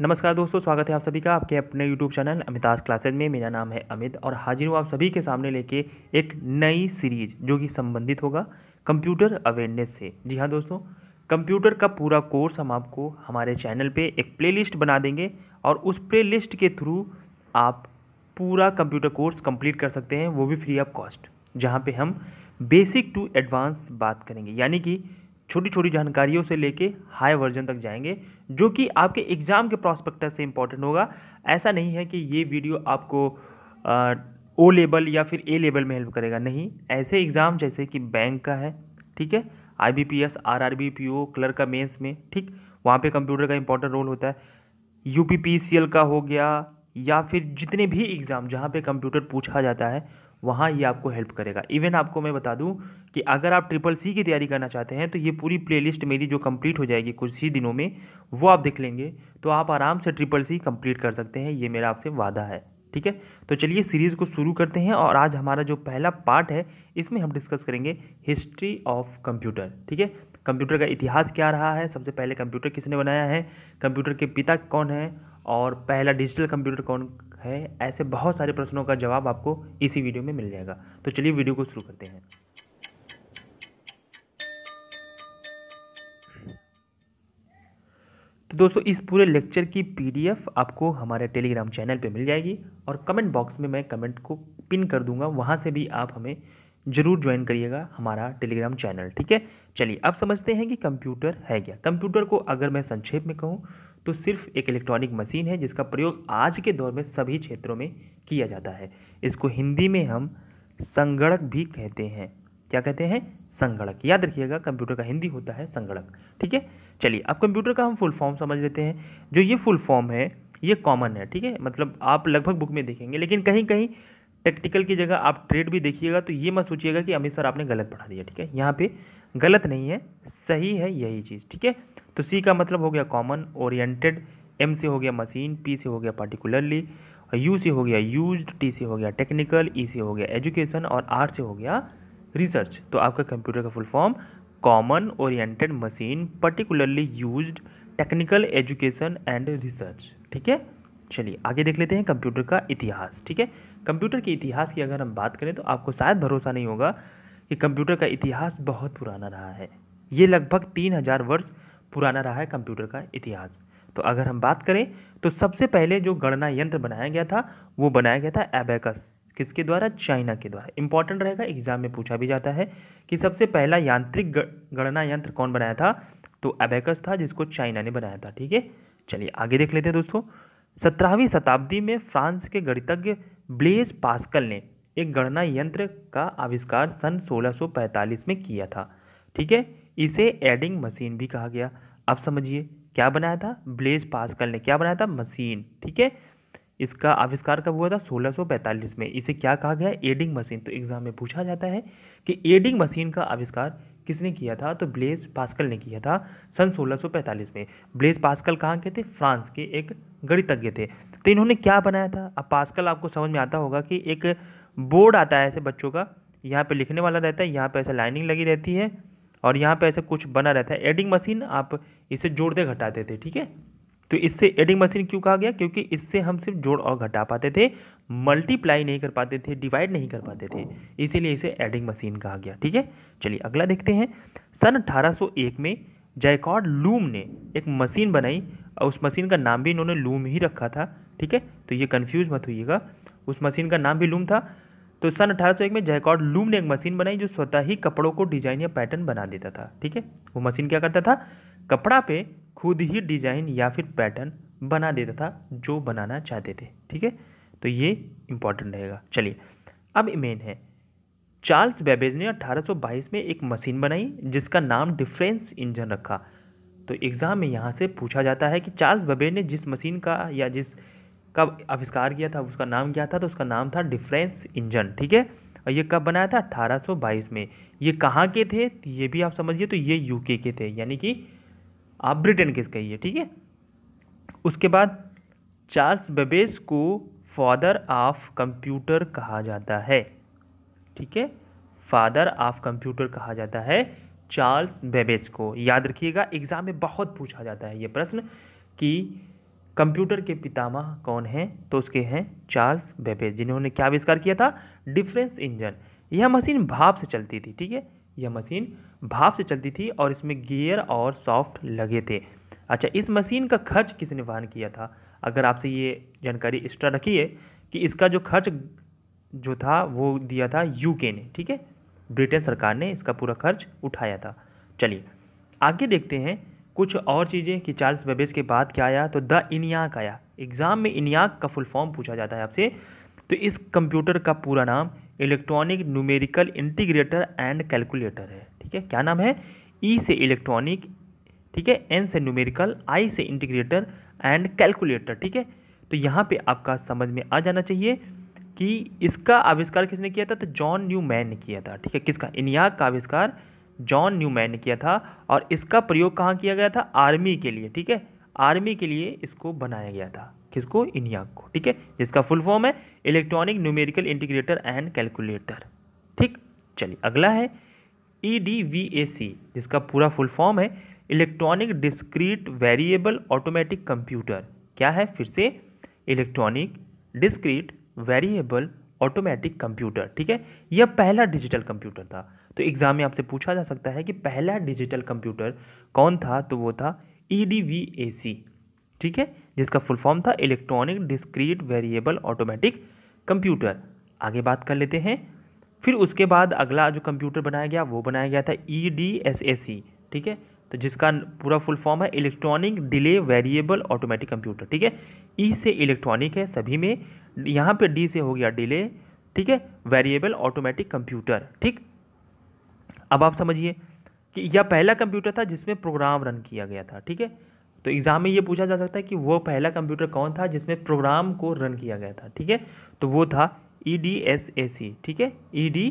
नमस्कार दोस्तों स्वागत है आप सभी का आपके अपने YouTube चैनल अमिताज क्लासेज में मेरा नाम है अमित और हाजिर हूँ आप सभी के सामने लेके एक नई सीरीज जो कि संबंधित होगा कंप्यूटर अवेयरनेस से जी हाँ दोस्तों कंप्यूटर का पूरा कोर्स हम आपको हमारे चैनल पे एक प्लेलिस्ट बना देंगे और उस प्लेलिस्ट के थ्रू आप पूरा कंप्यूटर कोर्स कंप्लीट कर सकते हैं वो भी फ्री ऑफ कॉस्ट जहाँ पर हम बेसिक टू एडवांस बात करेंगे यानी कि छोटी छोटी जानकारियों से लेके हाई वर्जन तक जाएंगे जो कि आपके एग्ज़ाम के प्रॉस्पेक्टस से इम्पॉर्टेंट होगा ऐसा नहीं है कि ये वीडियो आपको ओ लेवल या फिर ए लेवल में हेल्प करेगा नहीं ऐसे एग्ज़ाम जैसे कि बैंक का है ठीक है I B P S R R B P O clerk का मेन्स में ठीक वहाँ पे कंप्यूटर का इंपॉर्टेंट रोल होता है U P P C L का हो गया या फिर जितने भी एग्ज़ाम जहाँ पे कंप्यूटर पूछा जाता है वहाँ ये आपको हेल्प करेगा इवन आपको मैं बता दूँ कि अगर आप ट्रिपल सी की तैयारी करना चाहते हैं तो ये पूरी प्लेलिस्ट मेरी जो कंप्लीट हो जाएगी कुछ ही दिनों में वो आप देख लेंगे तो आप आराम से ट्रिपल सी कंप्लीट कर सकते हैं ये मेरा आपसे वादा है ठीक है तो चलिए सीरीज़ को शुरू करते हैं और आज हमारा जो पहला पार्ट है इसमें हम डिस्कस करेंगे हिस्ट्री ऑफ कंप्यूटर ठीक है कंप्यूटर का इतिहास क्या रहा है सबसे पहले कंप्यूटर किसने बनाया है कंप्यूटर के पिता कौन है और पहला डिजिटल कंप्यूटर कौन है ऐसे बहुत सारे प्रश्नों का जवाब आपको इसी वीडियो में मिल जाएगा तो चलिए वीडियो को शुरू करते हैं तो दोस्तों इस पूरे लेक्चर की पीडीएफ आपको हमारे टेलीग्राम चैनल पे मिल जाएगी और कमेंट बॉक्स में मैं कमेंट को पिन कर दूंगा वहाँ से भी आप हमें ज़रूर ज्वाइन करिएगा हमारा टेलीग्राम चैनल ठीक है चलिए अब समझते हैं कि कंप्यूटर है क्या कंप्यूटर को अगर मैं संक्षेप में कहूँ तो सिर्फ एक इलेक्ट्रॉनिक मशीन है जिसका प्रयोग आज के दौर में सभी क्षेत्रों में किया जाता है इसको हिंदी में हम संगणक भी कहते हैं क्या कहते हैं संगणक याद रखिएगा कंप्यूटर का हिंदी होता है संगणक ठीक है चलिए अब कंप्यूटर का हम फुल फॉर्म समझ लेते हैं जो ये फुल फॉर्म है ये कॉमन है ठीक है मतलब आप लगभग बुक में देखेंगे लेकिन कहीं कहीं टेक्निकल की जगह आप ट्रेड भी देखिएगा तो ये मत सोचिएगा कि अमित सर आपने गलत पढ़ा दिया ठीक है यहाँ पे गलत नहीं है सही है यही चीज़ ठीक है तो सी का मतलब हो गया कॉमन ओरिएंटेड एम से हो गया मशीन पी से हो गया पार्टिकुलरली यू से हो गया यूज टी से हो गया टेक्निकल ई e से हो गया एजुकेशन और आर से हो गया रिसर्च तो आपका कंप्यूटर का full form common oriented machine particularly use technical education and research ठीक है चलिए आगे देख लेते हैं कंप्यूटर का इतिहास ठीक है कंप्यूटर के इतिहास की अगर हम बात करें तो आपको शायद भरोसा नहीं होगा कि कंप्यूटर का इतिहास बहुत पुराना रहा है ये लगभग तीन हज़ार वर्ष पुराना रहा है कंप्यूटर का इतिहास तो अगर हम बात करें तो सबसे पहले जो गणना यंत्र बनाया गया था वो बनाया गया था एबेकस किसके द्वारा चाइना के द्वारा इंपॉर्टेंट रहेगा एग्जाम में पूछा भी जाता है कि सबसे पहला यांत्रिक गणना यंत्र कौन बनाया था तो एबेकस था जिसको चाइना ने बनाया था ठीक है चलिए आगे देख लेते हैं दोस्तों सत्रहवीं शताब्दी में फ्रांस के गणितज्ञ ब्लेज पास्कल ने एक गणना यंत्र का आविष्कार सन 1645 में किया था ठीक है इसे एडिंग मशीन भी कहा गया अब समझिए क्या बनाया था ब्लेज पास्कल ने क्या बनाया था मशीन ठीक है इसका आविष्कार कब हुआ था 1645 में इसे क्या कहा गया एडिंग मशीन तो एग्जाम में पूछा जाता है कि एडिंग मशीन का आविष्कार किसने किया था तो ब्लेज पास्कल ने किया था सन 1645 में ब्लेज पास्कल कहाँ के थे फ्रांस के एक गणितज्ञ थे तो इन्होंने क्या बनाया था अब पास्कल आपको समझ में आता होगा कि एक बोर्ड आता है ऐसे बच्चों का यहाँ पे लिखने वाला रहता है यहाँ पे ऐसे लाइनिंग लगी रहती है और यहाँ पे ऐसे कुछ बना रहता है एडिंग मशीन आप इसे जोड़ते घटाते थे ठीक है तो इससे एडिंग मशीन क्यों कहा गया क्योंकि इससे हम सिर्फ जोड़ और घटा पाते थे मल्टीप्लाई नहीं कर पाते थे डिवाइड नहीं कर पाते थे इसीलिए इसे एडिंग मशीन कहा गया ठीक है चलिए अगला देखते हैं सन 1801 में जयकॉड लूम ने एक मशीन बनाई और उस मशीन का नाम भी इन्होंने लूम ही रखा था ठीक है तो ये कन्फ्यूज मत होइएगा उस मशीन का नाम भी लूम था तो सन 1801 में जयकॉर्ड लूम ने एक मशीन बनाई जो स्वतः ही कपड़ों को डिजाइन या पैटर्न बना देता था ठीक है वो मशीन क्या करता था कपड़ा पे खुद ही डिजाइन या फिर पैटर्न बना देता था जो बनाना चाहते थे ठीक है तो ये इंपॉर्टेंट रहेगा चलिए अब मेन है चार्ल्स बेबेज ने 1822 में एक मशीन बनाई जिसका नाम डिफरेंस इंजन रखा तो एग्ज़ाम में यहाँ से पूछा जाता है कि चार्ल्स बेबेज ने जिस मशीन का या जिस कब आविष्कार किया था उसका नाम क्या था तो उसका नाम था डिफरेंस इंजन ठीक है और ये कब बनाया था 1822 में ये कहाँ के थे ये भी आप समझिए तो ये यूके के थे यानी कि आप ब्रिटेन के कहिए ठीक है उसके बाद चार्ल्स बेबेज को फादर ऑफ कंप्यूटर कहा जाता है ठीक है फादर ऑफ कंप्यूटर कहा जाता है चार्ल्स बेबेज को याद रखिएगा एग्ज़ाम में बहुत पूछा जाता है ये प्रश्न कि कंप्यूटर के पितामह कौन हैं तो उसके हैं चार्ल्स बेबेज जिन्होंने क्या आविष्कार किया था डिफरेंस इंजन यह मशीन भाप से चलती थी ठीक है यह मशीन भाप से चलती थी और इसमें गियर और सॉफ्ट लगे थे अच्छा इस मशीन का खर्च किसने वहन किया था अगर आपसे ये जानकारी एक्स्ट्रा रखिए कि इसका जो खर्च जो था वो दिया था यूके ने ठीक है ब्रिटेन सरकार ने इसका पूरा खर्च उठाया था चलिए आगे देखते हैं कुछ और चीज़ें कि चार्ल्स बेबेज के बाद क्या आया तो द इनियाक आया एग्ज़ाम में इनियाक का फुल फॉर्म पूछा जाता है आपसे तो इस कंप्यूटर का पूरा नाम electronic numerical integrator and calculator है ठीक है क्या नाम है ई e से इलेक्ट्रॉनिक ठीक है एन से न्यूमेरिकल आई से इंटीग्रेटर एंड कैलकुलेटर ठीक है तो यहाँ पे आपका समझ में आ जाना चाहिए कि इसका आविष्कार किसने किया था तो जॉन मैन ने किया था ठीक है किसका इनियाक का आविष्कार जॉन न्यूमैन ने किया था और इसका प्रयोग कहाँ किया गया था आर्मी के लिए ठीक है आर्मी के लिए इसको बनाया गया था किसको इनियाक को ठीक है जिसका फुल फॉर्म है electronic numerical integrator and calculator ठीक चलिए अगला है E D V A C जिसका पूरा फुल फॉर्म है electronic discrete variable automatic computer क्या है फिर से electronic discrete variable automatic computer ठीक है यह पहला डिजिटल कंप्यूटर था तो एग्ज़ाम में आपसे पूछा जा सकता है कि पहला डिजिटल कंप्यूटर कौन था तो वो था ई डी वी ए सी ठीक है जिसका फुल फॉर्म था electronic discrete variable automatic computer आगे बात कर लेते हैं फिर उसके बाद अगला जो कंप्यूटर बनाया गया वो बनाया गया था ई डी एस ए सी ठीक है तो जिसका पूरा फुल फॉर्म है electronic delay variable automatic computer ठीक है ई e से इलेक्ट्रॉनिक है सभी में यहाँ पे डी से हो गया डिले ठीक है वेरिएबल ऑटोमेटिक कंप्यूटर ठीक अब आप समझिए कि यह पहला कंप्यूटर था जिसमें प्रोग्राम रन किया गया था ठीक है तो एग्ज़ाम में ये पूछा जा सकता है कि वो पहला कंप्यूटर कौन था जिसमें प्रोग्राम को रन किया गया था ठीक है तो वो था ई डी एस ए सी ठीक है ई डी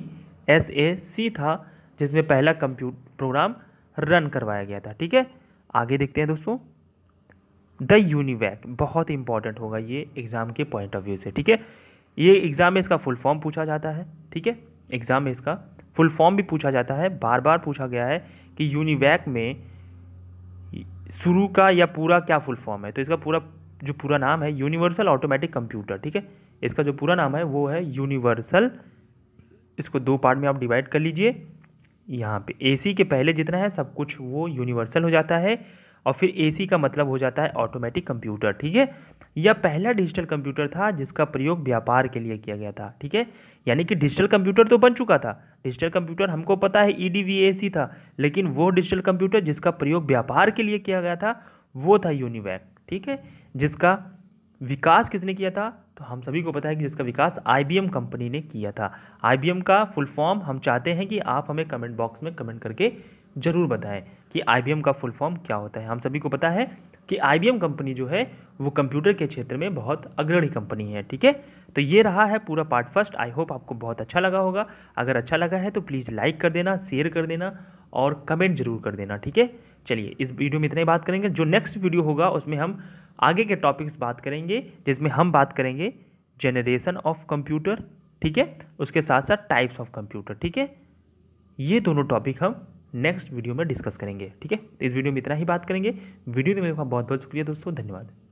एस ए सी था जिसमें पहला कंप्यूट प्रोग्राम रन करवाया गया था ठीक है आगे देखते हैं दोस्तों द यूनिवैक बहुत इंपॉर्टेंट होगा ये एग्ज़ाम के पॉइंट ऑफ व्यू से ठीक है ये एग्ज़ाम में इसका फुल फॉर्म पूछा जाता है ठीक है एग्ज़ाम में इसका फुल फॉर्म भी पूछा जाता है बार बार पूछा गया है कि यूनिवैक में शुरू का या पूरा क्या फुल फॉर्म है तो इसका पूरा जो पूरा नाम है यूनिवर्सल ऑटोमेटिक कंप्यूटर ठीक है इसका जो पूरा नाम है वो है यूनिवर्सल इसको दो पार्ट में आप डिवाइड कर लीजिए यहाँ पे एसी के पहले जितना है सब कुछ वो यूनिवर्सल हो जाता है और फिर एसी का मतलब हो जाता है ऑटोमेटिक कंप्यूटर ठीक है यह पहला डिजिटल कंप्यूटर था जिसका प्रयोग व्यापार के लिए किया गया था ठीक है यानी कि डिजिटल कंप्यूटर तो बन चुका था डिजिटल कंप्यूटर हमको पता है ई e था लेकिन वो डिजिटल कंप्यूटर जिसका प्रयोग व्यापार के लिए किया गया था वो था यूनिवैक ठीक है जिसका विकास किसने किया था तो हम सभी को पता है कि जिसका विकास आई कंपनी ने किया था आई का फुल फॉर्म हम चाहते हैं कि आप हमें कमेंट बॉक्स में कमेंट करके ज़रूर बताएँ कि आई का फुल फॉर्म क्या होता है हम सभी को पता है कि आई कंपनी जो है वो कंप्यूटर के क्षेत्र में बहुत अग्रणी कंपनी है ठीक है तो ये रहा है पूरा पार्ट फर्स्ट आई होप आपको बहुत अच्छा लगा होगा अगर अच्छा लगा है तो प्लीज़ लाइक कर देना शेयर कर देना और कमेंट जरूर कर देना ठीक है चलिए इस वीडियो में इतना ही बात करेंगे जो नेक्स्ट वीडियो होगा उसमें हम आगे के टॉपिक्स बात करेंगे जिसमें हम बात करेंगे जनरेशन ऑफ कंप्यूटर ठीक है उसके साथ साथ टाइप्स ऑफ कंप्यूटर ठीक है ये दोनों टॉपिक हम नेक्स्ट वीडियो में डिस्कस करेंगे ठीक है तो इस वीडियो में इतना ही बात करेंगे वीडियो में मेरे बहुत बहुत शुक्रिया दोस्तों धन्यवाद